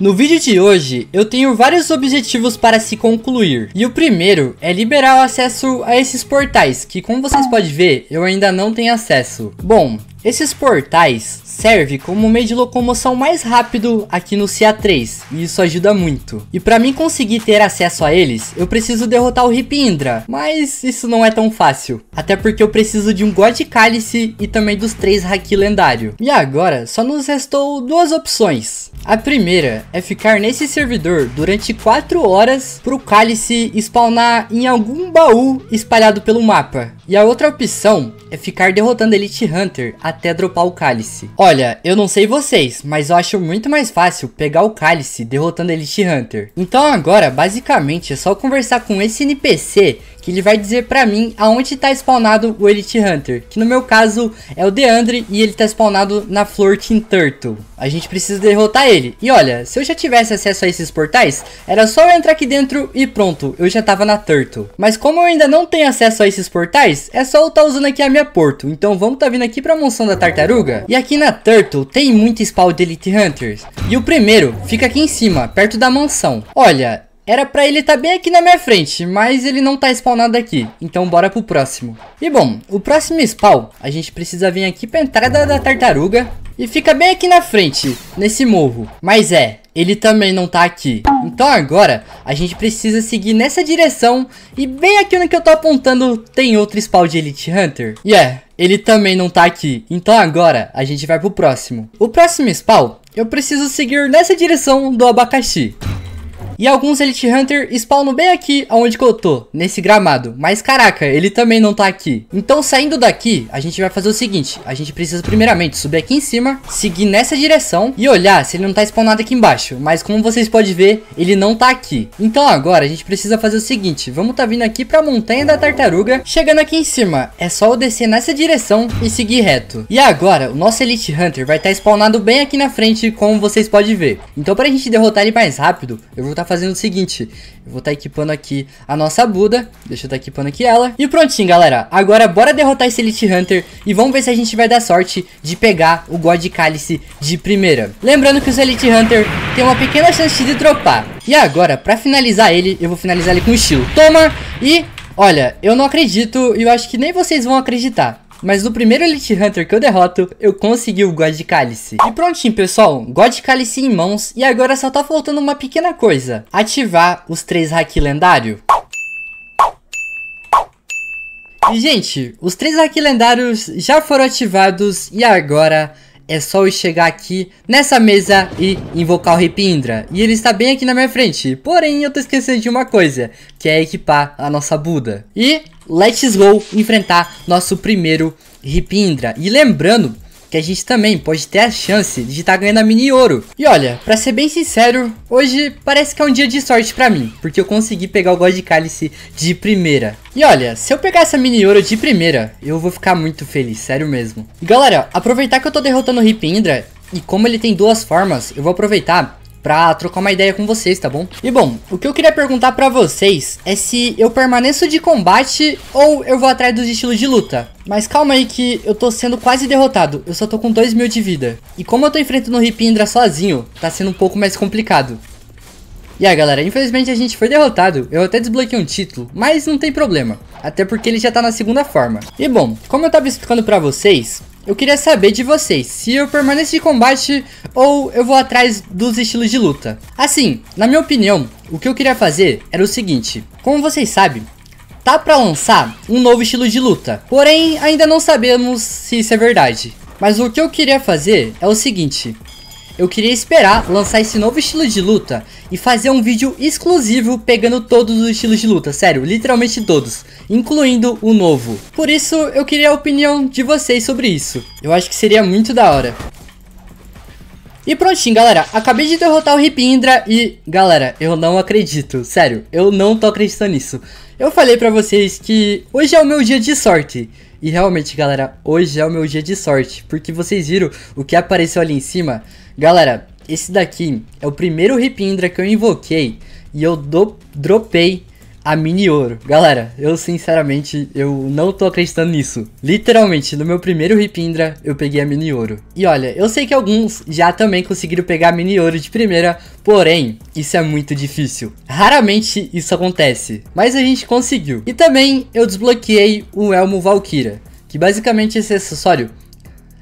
No vídeo de hoje, eu tenho vários objetivos para se concluir. E o primeiro é liberar o acesso a esses portais, que como vocês podem ver, eu ainda não tenho acesso. Bom, esses portais servem como meio de locomoção mais rápido aqui no CA3, e isso ajuda muito. E para mim conseguir ter acesso a eles, eu preciso derrotar o Hip Indra, mas isso não é tão fácil. Até porque eu preciso de um God Cálice e também dos três Haki lendário. E agora, só nos restou duas opções. A primeira é ficar nesse servidor durante 4 horas para o cálice spawnar em algum baú espalhado pelo mapa. E a outra opção é ficar derrotando Elite Hunter até até dropar o cálice. Olha, eu não sei vocês, mas eu acho muito mais fácil pegar o cálice derrotando Elite Hunter. Então agora, basicamente, é só conversar com esse NPC que ele vai dizer para mim aonde tá spawnado o Elite Hunter, que no meu caso é o Deandre e ele tá spawnado na Flor Team Turtle. A gente precisa derrotar ele. E olha, se eu já tivesse acesso a esses portais, era só eu entrar aqui dentro e pronto, eu já tava na Turtle. Mas como eu ainda não tenho acesso a esses portais, é só eu estar tá usando aqui a minha Porto. Então vamos tá vindo aqui pra Monção da Tartaruga. E aqui na Turtle tem muito spawn de Elite Hunters. E o primeiro fica aqui em cima, perto da mansão. Olha, era pra ele estar tá bem aqui na minha frente, mas ele não tá spawnado aqui, então bora pro próximo. E bom, o próximo spawn, a gente precisa vir aqui pra entrada da tartaruga e fica bem aqui na frente, nesse morro. Mas é, ele também não tá aqui. Então agora, a gente precisa seguir nessa direção e bem aqui no que eu tô apontando tem outro spawn de Elite Hunter. E é, ele também não tá aqui. Então agora, a gente vai pro próximo. O próximo spawn, eu preciso seguir nessa direção do abacaxi. E alguns Elite Hunter spawnam bem aqui aonde que eu tô, nesse gramado. Mas caraca, ele também não tá aqui. Então saindo daqui, a gente vai fazer o seguinte. A gente precisa primeiramente subir aqui em cima, seguir nessa direção e olhar se ele não tá spawnado aqui embaixo. Mas como vocês podem ver, ele não tá aqui. Então agora a gente precisa fazer o seguinte. Vamos tá vindo aqui pra montanha da tartaruga. Chegando aqui em cima, é só eu descer nessa direção e seguir reto. E agora, o nosso Elite Hunter vai estar tá spawnado bem aqui na frente, como vocês podem ver. Então pra gente derrotar ele mais rápido, eu vou estar tá estar tá fazendo o seguinte, eu vou estar tá equipando aqui a nossa Buda, deixa eu estar tá equipando aqui ela. E prontinho, galera, agora bora derrotar esse Elite Hunter e vamos ver se a gente vai dar sorte de pegar o God Cálice de primeira. Lembrando que os Elite Hunter tem uma pequena chance de dropar. E agora, pra finalizar ele, eu vou finalizar ele com o estilo. Toma! E, olha, eu não acredito e eu acho que nem vocês vão acreditar. Mas no primeiro Elite Hunter que eu derroto, eu consegui o God Cálice. E prontinho, pessoal. God Cálice em mãos. E agora só tá faltando uma pequena coisa. Ativar os três haki lendário. E, gente, os três haki lendários já foram ativados. E agora é só eu chegar aqui nessa mesa e invocar o Repindra. E ele está bem aqui na minha frente. Porém, eu tô esquecendo de uma coisa, que é equipar a nossa Buda. E let's go enfrentar nosso primeiro Ripindra. E lembrando que a gente também pode ter a chance de estar tá ganhando a mini ouro. E olha, pra ser bem sincero, hoje parece que é um dia de sorte pra mim, porque eu consegui pegar o God Cálice de primeira. E olha, se eu pegar essa mini ouro de primeira, eu vou ficar muito feliz, sério mesmo. E galera, aproveitar que eu tô derrotando o Ripindra, e como ele tem duas formas, eu vou aproveitar pra trocar uma ideia com vocês, tá bom? E bom, o que eu queria perguntar pra vocês é se eu permaneço de combate ou eu vou atrás dos estilos de luta. Mas calma aí que eu tô sendo quase derrotado, eu só tô com 2 mil de vida. E como eu tô enfrentando o Ripindra sozinho, tá sendo um pouco mais complicado. E aí galera, infelizmente a gente foi derrotado, eu até desbloqueei um título, mas não tem problema, até porque ele já tá na segunda forma. E bom, como eu tava explicando pra vocês, eu queria saber de vocês se eu permaneço de combate ou eu vou atrás dos estilos de luta. Assim, na minha opinião, o que eu queria fazer era o seguinte: como vocês sabem, tá para lançar um novo estilo de luta, porém ainda não sabemos se isso é verdade. Mas o que eu queria fazer é o seguinte: eu queria esperar lançar esse novo estilo de luta e fazer um vídeo exclusivo pegando todos os estilos de luta, sério, literalmente todos, incluindo o novo. Por isso, eu queria a opinião de vocês sobre isso. Eu acho que seria muito da hora. E prontinho, galera, acabei de derrotar o Ripindra e... Galera, eu não acredito, sério, eu não tô acreditando nisso. Eu falei pra vocês que hoje é o meu dia de sorte. E realmente, galera, hoje é o meu dia de sorte, porque vocês viram o que apareceu ali em cima? Galera, esse daqui é o primeiro Ripindra que eu invoquei e eu do dropei a mini ouro. Galera, eu sinceramente, eu não tô acreditando nisso. Literalmente, no meu primeiro Ripindra, eu peguei a mini ouro. E olha, eu sei que alguns já também conseguiram pegar a mini ouro de primeira, porém, isso é muito difícil. Raramente isso acontece, mas a gente conseguiu. E também, eu desbloqueei o Elmo Valkyra, que basicamente esse é acessório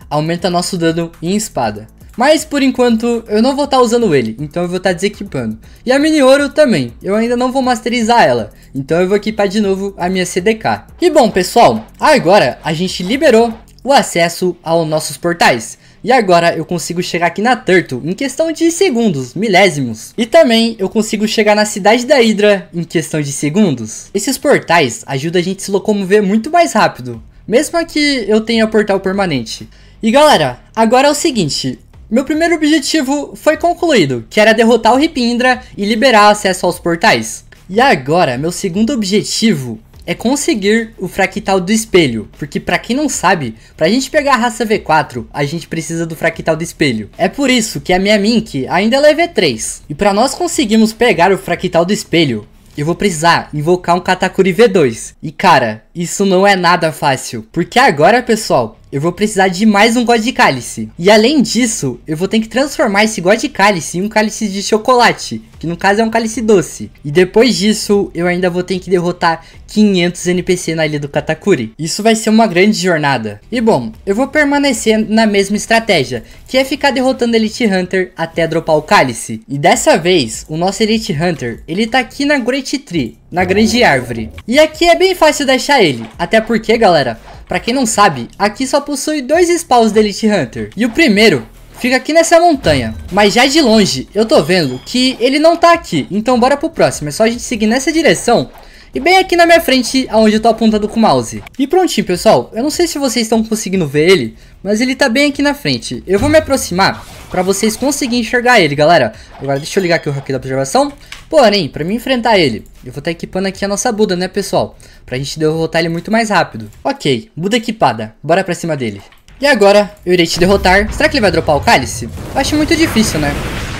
aumenta nosso dano em espada. Mas por enquanto eu não vou estar tá usando ele, então eu vou estar tá desequipando. E a mini ouro também, eu ainda não vou masterizar ela, então eu vou equipar de novo a minha CDK. E bom pessoal, agora a gente liberou o acesso aos nossos portais. E agora eu consigo chegar aqui na Turtle em questão de segundos, milésimos. E também eu consigo chegar na Cidade da Hydra em questão de segundos. Esses portais ajudam a gente a se locomover muito mais rápido, mesmo que eu tenha portal permanente. E galera, agora é o seguinte, meu primeiro objetivo foi concluído, que era derrotar o Ripindra e liberar acesso aos portais. E agora, meu segundo objetivo é conseguir o fractal do espelho, porque para quem não sabe, pra gente pegar a raça V4, a gente precisa do fractal do espelho. É por isso que a minha Mink ainda é V3. E para nós conseguirmos pegar o fractal do espelho, eu vou precisar invocar um Katakuri V2. E cara, isso não é nada fácil, porque agora, pessoal, eu vou precisar de mais um God Cálice. E além disso, eu vou ter que transformar esse God Cálice em um cálice de chocolate, que no caso é um cálice doce. E depois disso, eu ainda vou ter que derrotar 500 NPC na ilha do Katakuri. Isso vai ser uma grande jornada. E bom, eu vou permanecer na mesma estratégia, que é ficar derrotando Elite Hunter até dropar o cálice. E dessa vez, o nosso Elite Hunter, ele tá aqui na Great Tree, na grande árvore. E aqui é bem fácil deixar ele, até porque, galera, para quem não sabe, aqui só possui dois spawns da Elite Hunter. E o primeiro fica aqui nessa montanha. Mas já de longe, eu tô vendo que ele não tá aqui. Então bora pro próximo, é só a gente seguir nessa direção e bem aqui na minha frente, aonde eu tô apontando com o mouse. E prontinho, pessoal. Eu não sei se vocês estão conseguindo ver ele, mas ele tá bem aqui na frente. Eu vou me aproximar pra vocês conseguirem enxergar ele, galera. Agora, deixa eu ligar aqui o hack da observação. Porém, pra me enfrentar ele, eu vou estar tá equipando aqui a nossa Buda, né, pessoal? Pra gente derrotar ele muito mais rápido. Ok, Buda equipada. Bora pra cima dele. E agora, eu irei te derrotar. Será que ele vai dropar o cálice? Eu acho muito difícil, né?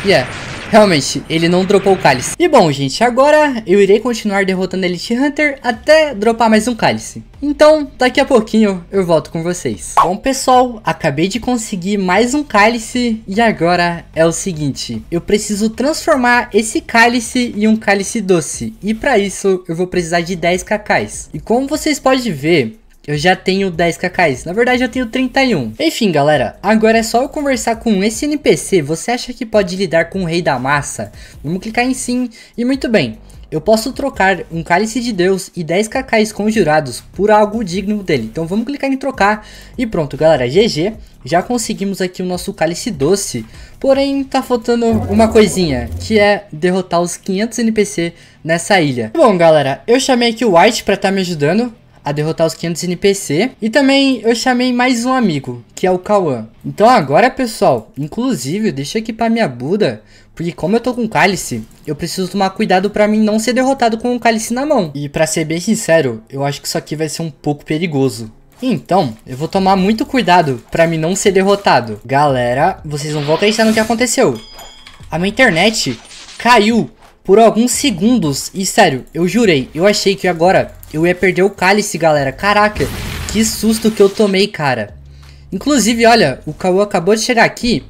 E yeah. é, Realmente, ele não dropou o cálice. E bom, gente, agora eu irei continuar derrotando Elite Hunter até dropar mais um cálice. Então, daqui a pouquinho eu volto com vocês. Bom, pessoal, acabei de conseguir mais um cálice e agora é o seguinte. Eu preciso transformar esse cálice em um cálice doce e para isso eu vou precisar de 10 cacais. E como vocês podem ver, eu já tenho 10 KKs, na verdade eu tenho 31. Enfim, galera, agora é só eu conversar com esse NPC, você acha que pode lidar com o Rei da Massa? Vamos clicar em sim, e muito bem. Eu posso trocar um cálice de Deus e 10 cacais conjurados por algo digno dele. Então vamos clicar em trocar. E pronto, galera. GG. Já conseguimos aqui o nosso cálice doce. Porém, tá faltando uma coisinha. Que é derrotar os 500 NPC nessa ilha. Bom, galera. Eu chamei aqui o White pra estar tá me ajudando a derrotar os 500 NPC. E também eu chamei mais um amigo, que é o Kawan. Então agora, pessoal, inclusive, deixa eu equipar minha Buda, porque como eu tô com cálice, eu preciso tomar cuidado pra mim não ser derrotado com o um cálice na mão. E pra ser bem sincero, eu acho que isso aqui vai ser um pouco perigoso. Então, eu vou tomar muito cuidado pra mim não ser derrotado. Galera, vocês não vão acreditar no que aconteceu. A minha internet caiu por alguns segundos. E sério, eu jurei, eu achei que agora eu ia perder o cálice, galera. Caraca, que susto que eu tomei, cara. Inclusive, olha, o Kawu acabou de chegar aqui.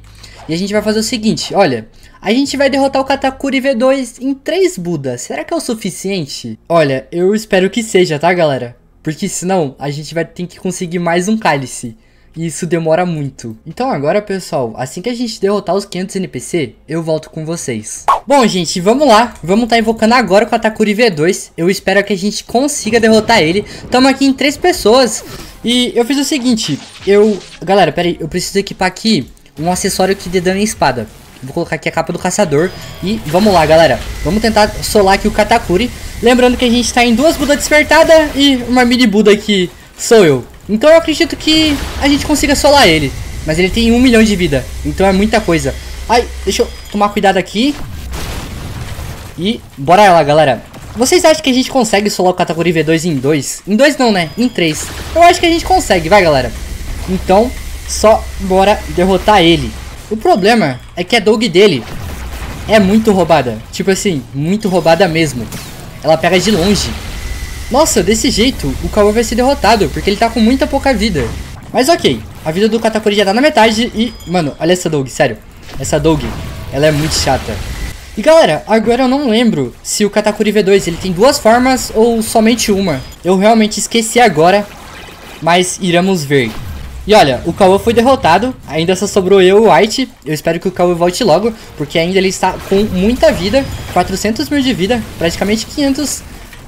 E a gente vai fazer o seguinte, olha. A gente vai derrotar o Katakuri V2 em 3 Budas. Será que é o suficiente? Olha, eu espero que seja, tá, galera? Porque senão a gente vai ter que conseguir mais um cálice. E isso demora muito. Então agora, pessoal, assim que a gente derrotar os 500 NPC, eu volto com vocês. Bom, gente, vamos lá. Vamos estar tá invocando agora com a V2. Eu espero que a gente consiga derrotar ele. Estamos aqui em três pessoas. E eu fiz o seguinte. Eu... Galera, pera aí. Eu preciso equipar aqui um acessório que dê dano em espada. Vou colocar aqui a capa do caçador. E vamos lá, galera. Vamos tentar solar aqui o Katakuri. Lembrando que a gente tá em duas Buda despertada e uma mini Buda que sou eu. Então eu acredito que a gente consiga solar ele. Mas ele tem um milhão de vida. Então é muita coisa. Ai, deixa eu tomar cuidado aqui. E bora lá, galera. Vocês acham que a gente consegue solar o Katakuri V2 em dois? Em dois não, né? Em três. Eu acho que a gente consegue, vai, galera. Então, só bora derrotar ele. O problema é que a dog dele é muito roubada. Tipo assim, muito roubada mesmo. Ela pega de longe. Nossa, desse jeito, o Kaor vai ser derrotado, porque ele tá com muita pouca vida. Mas ok, a vida do Katakuri já tá na metade e... Mano, olha essa Dog, sério. Essa Dog, ela é muito chata. E galera, agora eu não lembro se o Katakuri V2 ele tem duas formas ou somente uma. Eu realmente esqueci agora, mas iremos ver. E olha, o Kawa foi derrotado, ainda só sobrou eu e o White. Eu espero que o Kawa volte logo, porque ainda ele está com muita vida, 400 mil de vida, praticamente 500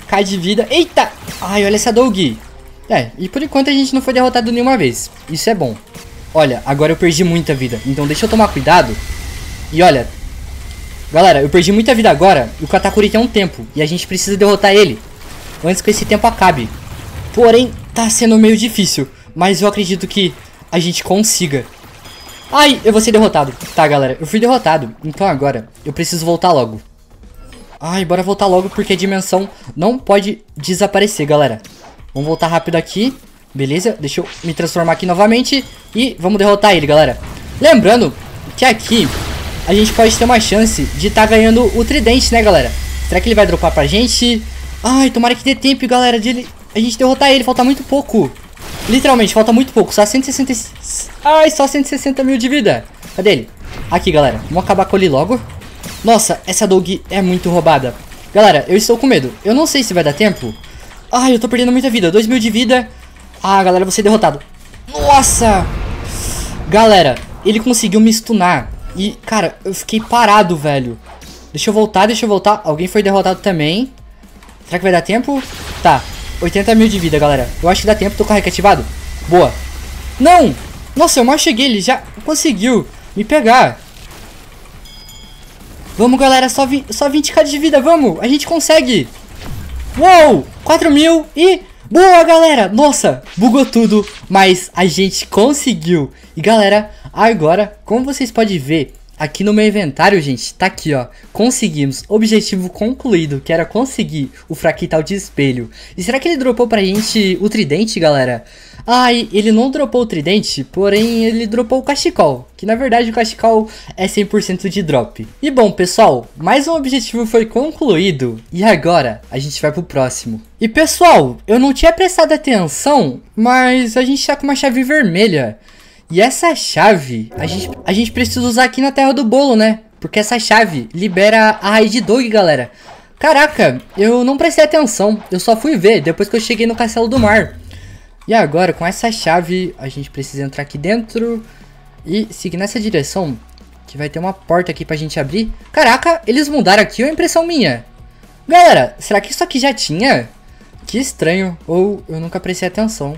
Cai de vida. Eita! Ai, olha essa Doug. É, e por enquanto a gente não foi derrotado nenhuma vez. Isso é bom. Olha, agora eu perdi muita vida. Então deixa eu tomar cuidado. E olha... Galera, eu perdi muita vida agora. E o Katakuri tem um tempo. E a gente precisa derrotar ele. Antes que esse tempo acabe. Porém, tá sendo meio difícil. Mas eu acredito que a gente consiga. Ai, eu vou ser derrotado. Tá, galera, eu fui derrotado. Então agora, eu preciso voltar logo. Ai, bora voltar logo, porque a dimensão não pode desaparecer, galera. Vamos voltar rápido aqui. Beleza, deixa eu me transformar aqui novamente e vamos derrotar ele, galera. Lembrando que aqui a gente pode ter uma chance de estar tá ganhando o tridente, né, galera? Será que ele vai dropar pra gente? Ai, tomara que dê tempo, galera, de ele... a gente derrotar ele. Falta muito pouco. Literalmente, falta muito pouco. Só 160... Ai, só 160 mil de vida. Cadê ele? Aqui, galera. Vamos acabar com ele logo. Nossa, essa dog é muito roubada. Galera, eu estou com medo. Eu não sei se vai dar tempo. Ai, eu tô perdendo muita vida. 2 mil de vida. Ah, galera, eu vou ser é derrotado. Nossa! Galera, ele conseguiu me stunar. E, cara, eu fiquei parado, velho. Deixa eu voltar, deixa eu voltar. Alguém foi derrotado também. Será que vai dar tempo? Tá. 80 mil de vida, galera. Eu acho que dá tempo. Tô com a recativado. Boa. Não! Nossa, eu mal cheguei. Ele já conseguiu me pegar. Vamos, galera, só, vi só 20k de vida, vamos! A gente consegue! Uou! 4 mil e... Boa, galera! Nossa, bugou tudo, mas a gente conseguiu! E, galera, agora, como vocês podem ver, aqui no meu inventário, gente, tá aqui, ó. Conseguimos. Objetivo concluído, que era conseguir o fractal de espelho. E será que ele dropou pra gente o tridente, galera? Ai, ele não dropou o tridente, porém ele dropou o cachecol. Que na verdade o cachecol é 100% de drop. E bom, pessoal, mais um objetivo foi concluído. E agora, a gente vai pro próximo. E pessoal, eu não tinha prestado atenção, mas a gente tá com uma chave vermelha. E essa chave, a gente, a gente precisa usar aqui na Terra do Bolo, né? Porque essa chave libera a raiz de Dog, galera. Caraca, eu não prestei atenção. Eu só fui ver depois que eu cheguei no Castelo do Mar. E agora, com essa chave, a gente precisa entrar aqui dentro e seguir nessa direção. Que vai ter uma porta aqui pra gente abrir. Caraca, eles mudaram aqui ou é impressão minha? Galera, será que isso aqui já tinha? Que estranho, ou eu nunca prestei atenção.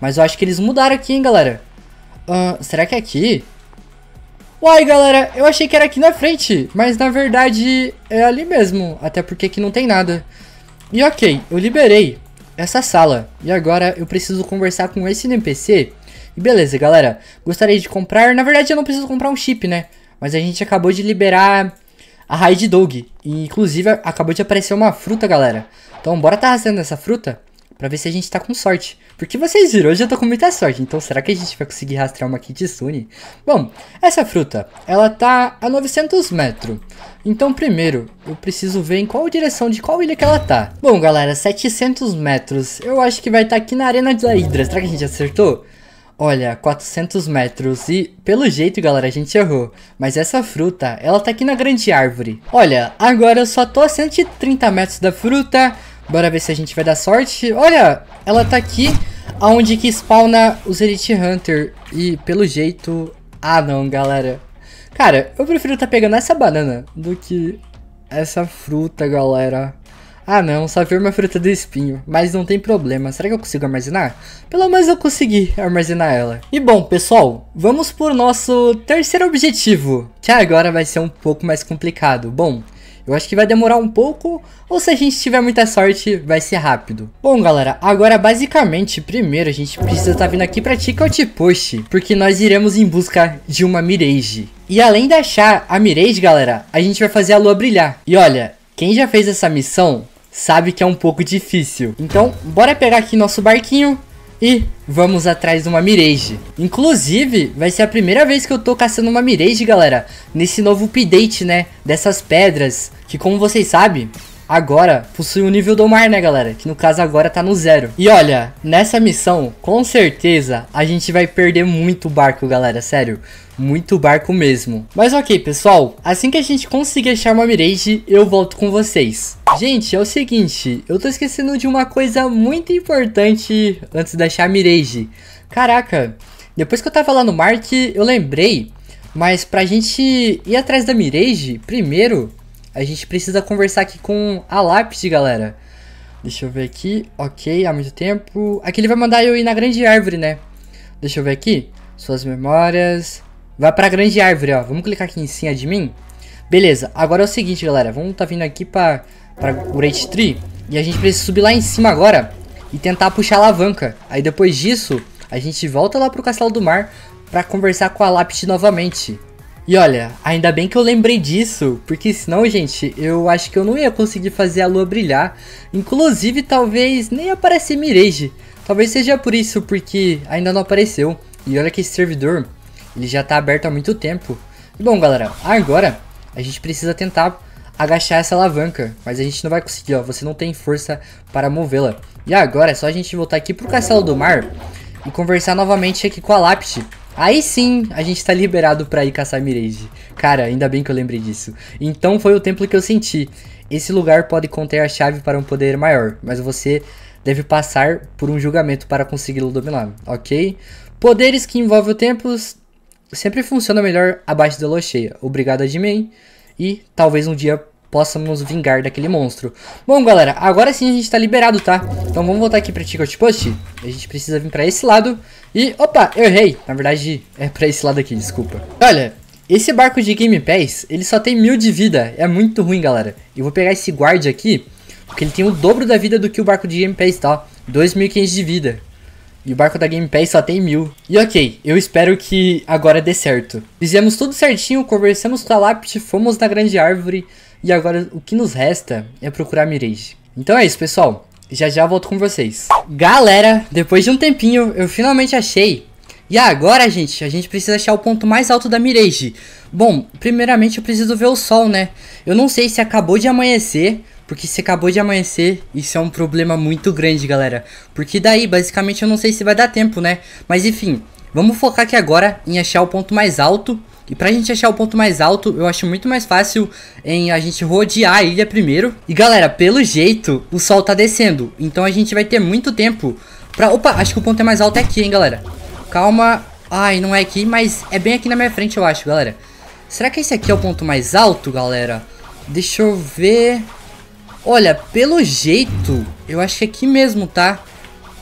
Mas eu acho que eles mudaram aqui, hein, galera. Uh, será que é aqui? Uai, galera, eu achei que era aqui na frente, mas na verdade é ali mesmo, até porque aqui não tem nada. E ok, eu liberei essa sala, e agora eu preciso conversar com esse NPC. E beleza, galera, gostaria de comprar... Na verdade, eu não preciso comprar um chip, né? Mas a gente acabou de liberar a Raid Dog, e inclusive acabou de aparecer uma fruta, galera. Então, bora tá arrastando essa fruta? para ver se a gente tá com sorte. Porque vocês viram, hoje eu tô com muita sorte, então será que a gente vai conseguir rastrear uma Kitsune? Bom, essa fruta, ela tá a 900 metros. Então primeiro, eu preciso ver em qual direção de qual ilha que ela tá. Bom galera, 700 metros, eu acho que vai estar tá aqui na Arena da Hydra, será que a gente acertou? Olha, 400 metros e, pelo jeito, galera, a gente errou. Mas essa fruta, ela tá aqui na grande árvore. Olha, agora eu só tô a 130 metros da fruta Bora ver se a gente vai dar sorte. Olha, ela tá aqui, aonde que spawna os Elite Hunter. E pelo jeito... Ah não, galera. Cara, eu prefiro estar tá pegando essa banana do que essa fruta, galera. Ah não, só vi uma fruta do espinho, mas não tem problema, será que eu consigo armazenar? Pelo menos eu consegui armazenar ela. E bom, pessoal, vamos pro nosso terceiro objetivo, que agora vai ser um pouco mais complicado. Bom, eu acho que vai demorar um pouco, ou se a gente tiver muita sorte, vai ser rápido. Bom, galera, agora basicamente, primeiro a gente precisa estar tá vindo aqui pra Chicot Post, porque nós iremos em busca de uma Mirage. E além de achar a Mirage, galera, a gente vai fazer a lua brilhar. E olha, quem já fez essa missão sabe que é um pouco difícil. Então, bora pegar aqui nosso barquinho e vamos atrás de uma Mirage. Inclusive, vai ser a primeira vez que eu tô caçando uma Mirage, galera. Nesse novo update, né? Dessas pedras. Que como vocês sabem, agora possui o um nível do mar, né, galera? Que no caso agora tá no zero. E olha, nessa missão, com certeza, a gente vai perder muito barco, galera, sério muito barco mesmo. Mas ok, pessoal, assim que a gente conseguir achar uma Mirage, eu volto com vocês. Gente, é o seguinte, eu tô esquecendo de uma coisa muito importante antes de achar a Mirage. Caraca, depois que eu tava lá no Mark, eu lembrei, mas pra gente ir atrás da Mirage, primeiro, a gente precisa conversar aqui com a Lápide, galera. Deixa eu ver aqui, ok, há muito tempo. Aqui ele vai mandar eu ir na grande árvore, né? Deixa eu ver aqui, suas memórias, Vai pra grande árvore, ó. Vamos clicar aqui em cima de mim? Beleza, agora é o seguinte, galera. Vamos tá vindo aqui pra, pra Great Tree. E a gente precisa subir lá em cima agora e tentar puxar a alavanca. Aí depois disso, a gente volta lá pro Castelo do Mar pra conversar com a Lapte novamente. E olha, ainda bem que eu lembrei disso, porque senão, gente, eu acho que eu não ia conseguir fazer a lua brilhar. Inclusive, talvez nem aparecer Mirage. Talvez seja por isso, porque ainda não apareceu. E olha que esse servidor ele já tá aberto há muito tempo. Bom, galera, agora a gente precisa tentar agachar essa alavanca, mas a gente não vai conseguir, ó. Você não tem força para movê-la. E agora é só a gente voltar aqui pro Castelo do Mar e conversar novamente aqui com a Lapte. Aí sim, a gente tá liberado pra ir caçar Mirage. Cara, ainda bem que eu lembrei disso. Então foi o templo que eu senti. Esse lugar pode conter a chave para um poder maior, mas você deve passar por um julgamento para consegui-lo dominar, ok? Poderes que envolvem o templos sempre funciona melhor abaixo da lua cheia. Obrigado, Admin. E talvez um dia possamos vingar daquele monstro. Bom, galera, agora sim a gente tá liberado, tá? Então vamos voltar aqui pra Ticket Post. A gente precisa vir pra esse lado. E, opa, eu errei. Na verdade, é pra esse lado aqui, desculpa. Olha, esse barco de Game Pass, ele só tem mil de vida. É muito ruim, galera. Eu vou pegar esse guard aqui, porque ele tem o dobro da vida do que o barco de Game Pass, tá? 2.500 de vida. E o barco da Game Pass só tem mil. E ok, eu espero que agora dê certo. Fizemos tudo certinho, conversamos com a Lapte, fomos na grande árvore. E agora o que nos resta é procurar Mirage. Então é isso, pessoal. Já já volto com vocês. Galera, depois de um tempinho, eu finalmente achei. E agora, gente, a gente precisa achar o ponto mais alto da Mirage. Bom, primeiramente eu preciso ver o sol, né? Eu não sei se acabou de amanhecer porque se acabou de amanhecer, isso é um problema muito grande, galera. Porque daí, basicamente, eu não sei se vai dar tempo, né? Mas enfim, vamos focar aqui agora em achar o ponto mais alto. E pra gente achar o ponto mais alto, eu acho muito mais fácil em a gente rodear a ilha primeiro. E galera, pelo jeito, o sol tá descendo. Então a gente vai ter muito tempo pra... Opa, acho que o ponto é mais alto é aqui, hein, galera. Calma. Ai, não é aqui, mas é bem aqui na minha frente, eu acho, galera. Será que esse aqui é o ponto mais alto, galera? Deixa eu ver... Olha, pelo jeito, eu acho que é aqui mesmo, tá?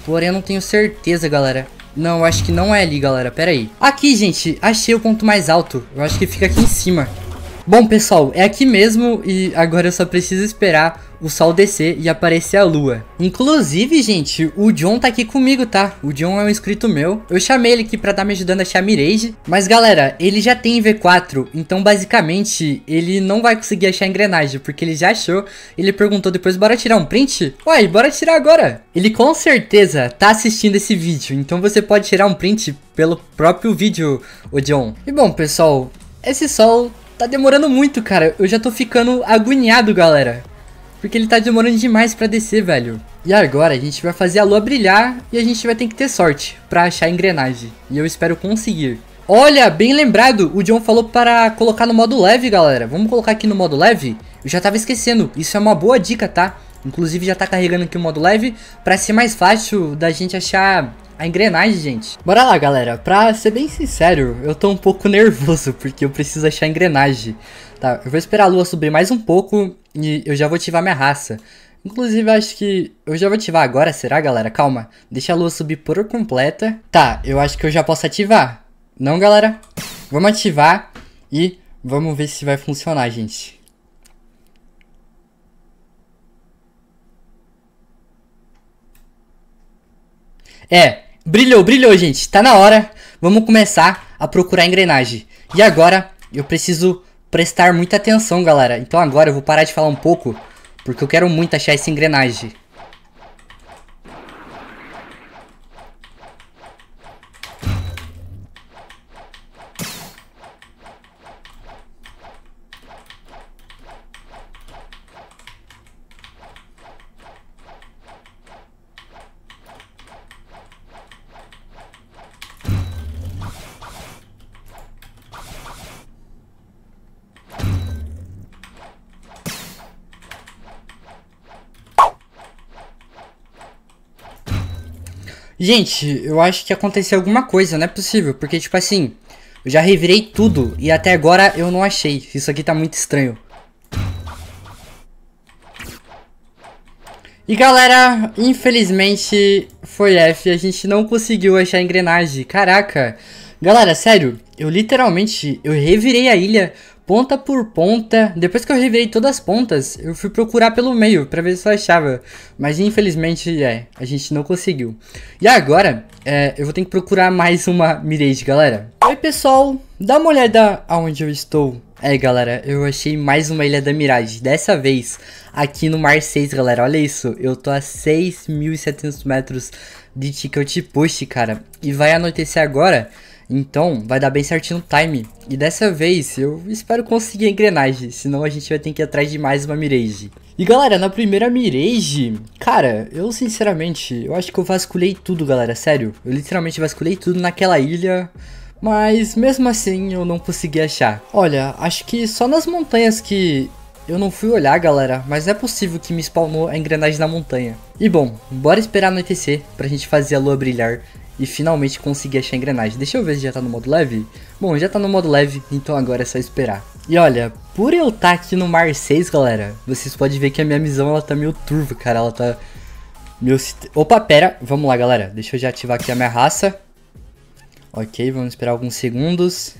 Porém, eu não tenho certeza, galera. Não, eu acho que não é ali, galera. Pera aí. Aqui, gente, achei o ponto mais alto. Eu acho que fica aqui em cima. Bom, pessoal, é aqui mesmo e agora eu só preciso esperar o sol descer e aparecer a lua. Inclusive, gente, o John tá aqui comigo, tá? O John é um inscrito meu. Eu chamei ele aqui pra dar tá me ajudando a achar Mirage. Mas, galera, ele já tem V4, então, basicamente, ele não vai conseguir achar engrenagem, porque ele já achou. Ele perguntou depois, bora tirar um print? Uai, bora tirar agora. Ele com certeza tá assistindo esse vídeo, então você pode tirar um print pelo próprio vídeo, o John. E bom, pessoal, esse sol tá demorando muito, cara. Eu já tô ficando agoniado, galera. Porque ele tá demorando demais pra descer, velho. E agora a gente vai fazer a lua brilhar e a gente vai ter que ter sorte pra achar a engrenagem. E eu espero conseguir. Olha, bem lembrado, o John falou para colocar no modo leve, galera. Vamos colocar aqui no modo leve? Eu já tava esquecendo, isso é uma boa dica, tá? Inclusive já tá carregando aqui o modo leve pra ser mais fácil da gente achar a engrenagem, gente. Bora lá, galera. Pra ser bem sincero, eu tô um pouco nervoso porque eu preciso achar a engrenagem. Tá, eu vou esperar a lua subir mais um pouco e eu já vou ativar minha raça. Inclusive, acho que eu já vou ativar agora, será, galera? Calma, deixa a lua subir por completa. Tá, eu acho que eu já posso ativar. Não, galera? Vamos ativar e vamos ver se vai funcionar, gente. É, brilhou, brilhou, gente. Tá na hora. Vamos começar a procurar a engrenagem. E agora eu preciso prestar muita atenção, galera. Então agora eu vou parar de falar um pouco, porque eu quero muito achar essa engrenagem. Gente, eu acho que aconteceu alguma coisa, não é possível. Porque, tipo assim, eu já revirei tudo e até agora eu não achei. Isso aqui tá muito estranho. E galera, infelizmente foi F, a gente não conseguiu achar a engrenagem. Caraca, galera, sério, eu literalmente eu revirei a ilha ponta por ponta. Depois que eu revirei todas as pontas, eu fui procurar pelo meio para ver se eu achava. Mas infelizmente, é, a gente não conseguiu. E agora, é, eu vou ter que procurar mais uma Mirage, galera. Oi, pessoal. Dá uma olhada aonde eu estou. É, galera, eu achei mais uma Ilha da Mirage. Dessa vez, aqui no Mar 6, galera. Olha isso, eu tô a 6.700 metros de Ticket Push, cara. E vai anoitecer agora... Então, vai dar bem certinho o time. E dessa vez, eu espero conseguir a engrenagem, senão a gente vai ter que ir atrás de mais uma Mirage. E galera, na primeira Mirage, cara, eu sinceramente, eu acho que eu vasculhei tudo, galera, sério. Eu literalmente vasculhei tudo naquela ilha, mas mesmo assim eu não consegui achar. Olha, acho que só nas montanhas que eu não fui olhar, galera, mas não é possível que me spawnou a engrenagem na montanha. E bom, bora esperar anoitecer pra gente fazer a lua brilhar e finalmente consegui achar a engrenagem. Deixa eu ver se já tá no modo leve. Bom, já tá no modo leve, então agora é só esperar. E olha, por eu estar tá aqui no Mar 6, galera, vocês podem ver que a minha missão ela tá meio turva, cara. Ela tá... Meu... Opa, pera. Vamos lá, galera. Deixa eu já ativar aqui a minha raça. Ok, vamos esperar alguns segundos.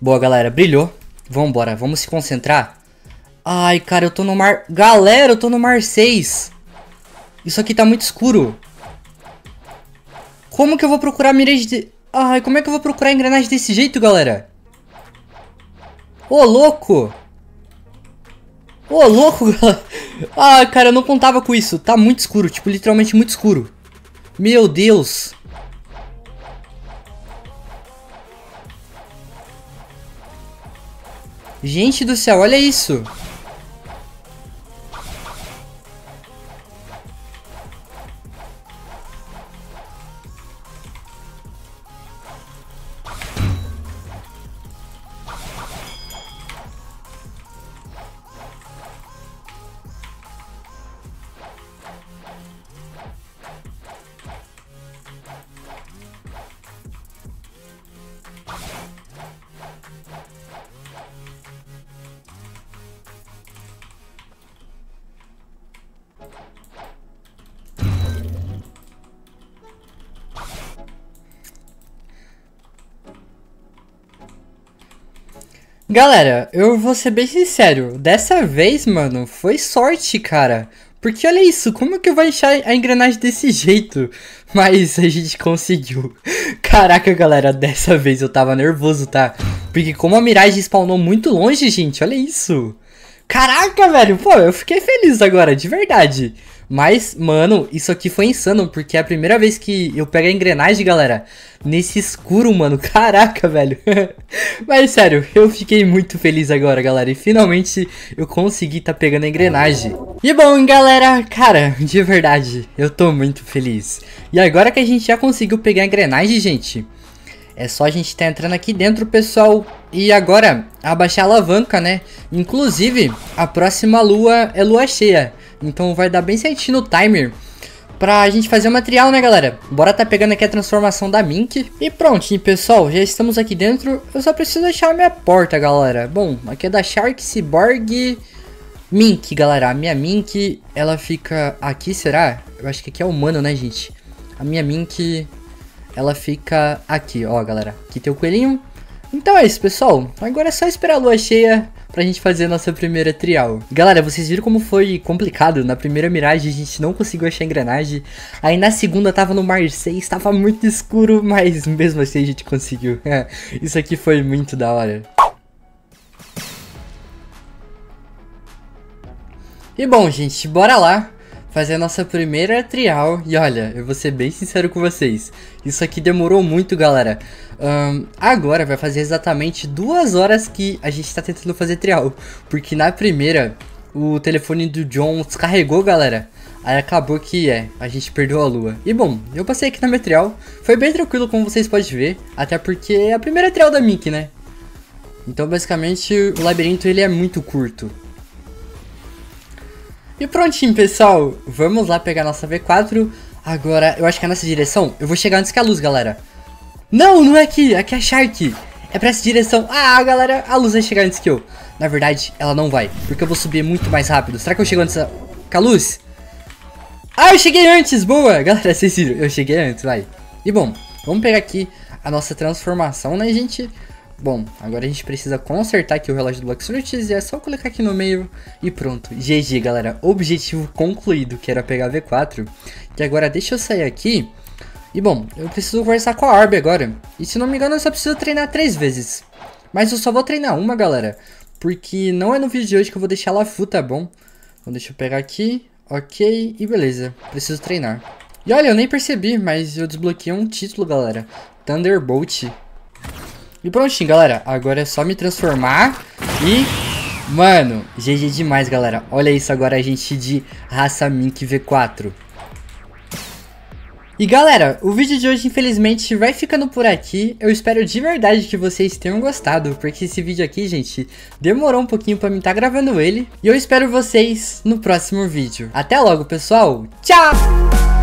Boa, galera. Brilhou. Vambora. Vamos se concentrar Ai, cara, eu tô no mar... Galera, eu tô no mar 6. Isso aqui tá muito escuro. Como que eu vou procurar miragem de... Ai, como é que eu vou procurar engrenagem desse jeito, galera? Ô, louco! Ô, louco, galera! Ai, cara, eu não contava com isso. Tá muito escuro, tipo, literalmente muito escuro. Meu Deus! Gente do céu, olha isso! Galera, eu vou ser bem sincero, dessa vez, mano, foi sorte, cara. Porque olha isso, como que eu vou deixar a engrenagem desse jeito? Mas a gente conseguiu. Caraca, galera, dessa vez eu tava nervoso, tá? Porque como a miragem spawnou muito longe, gente, olha isso. Caraca, velho, pô, eu fiquei feliz agora, de verdade. Mas, mano, isso aqui foi insano, porque é a primeira vez que eu pego a engrenagem, galera, nesse escuro, mano. Caraca, velho. Mas, sério, eu fiquei muito feliz agora, galera, e finalmente eu consegui tá pegando a engrenagem. E bom, galera, cara, de verdade, eu tô muito feliz. E agora que a gente já conseguiu pegar a engrenagem, gente... É só a gente estar tá entrando aqui dentro, pessoal. E agora, abaixar a alavanca, né? Inclusive, a próxima lua é lua cheia. Então vai dar bem certinho no timer pra gente fazer o material, né, galera? Bora tá pegando aqui a transformação da Mink. E prontinho, pessoal, já estamos aqui dentro. Eu só preciso achar a minha porta, galera. Bom, aqui é da Shark Cyborg Mink, galera. A minha Mink, ela fica aqui, será? Eu acho que aqui é humano, né, gente? A minha Mink ela fica aqui, ó, galera. Aqui tem o coelhinho. Então é isso, pessoal. Agora é só esperar a lua cheia pra gente fazer a nossa primeira trial. Galera, vocês viram como foi complicado? Na primeira miragem a gente não conseguiu achar a engrenagem. Aí na segunda tava no mar 6, tava muito escuro, mas mesmo assim a gente conseguiu. Isso aqui foi muito da hora. E bom, gente, bora lá fazer a nossa primeira trial. E olha, eu vou ser bem sincero com vocês. Isso aqui demorou muito, galera. Um, agora vai fazer exatamente duas horas que a gente tá tentando fazer trial. Porque na primeira, o telefone do John descarregou, galera. Aí acabou que é, a gente perdeu a lua. E bom, eu passei aqui na minha trial. Foi bem tranquilo, como vocês podem ver. Até porque é a primeira trial da Mickey, né? Então, basicamente, o labirinto ele é muito curto. E prontinho, pessoal. Vamos lá pegar nossa V4. Agora, eu acho que é nessa direção. Eu vou chegar antes que a luz, galera. Não, não é aqui. Aqui é a Shark. É pra essa direção. Ah, galera, a luz vai chegar antes que eu. Na verdade, ela não vai. Porque eu vou subir muito mais rápido. Será que eu chego antes da... com a luz? Ah, eu cheguei antes. Boa. Galera, vocês viram. Eu cheguei antes, vai. E bom, vamos pegar aqui a nossa transformação, né, gente? Bom, agora a gente precisa consertar aqui o relógio do Black Sunrites e é só colocar aqui no meio e pronto. GG, galera. Objetivo concluído, que era pegar V4. E agora deixa eu sair aqui. E bom, eu preciso conversar com a Orbe agora. E se não me engano, eu só preciso treinar três vezes. Mas eu só vou treinar uma, galera. Porque não é no vídeo de hoje que eu vou deixar ela full, tá bom? Então deixa eu pegar aqui. Ok, e beleza. Preciso treinar. E olha, eu nem percebi, mas eu desbloqueei um título, galera. Thunderbolt. E prontinho, galera. Agora é só me transformar e... Mano, GG demais, galera. Olha isso agora, a é gente de raça Mink V4. E galera, o vídeo de hoje infelizmente vai ficando por aqui, eu espero de verdade que vocês tenham gostado, porque esse vídeo aqui, gente, demorou um pouquinho pra mim estar tá gravando ele, e eu espero vocês no próximo vídeo. Até logo, pessoal, tchau!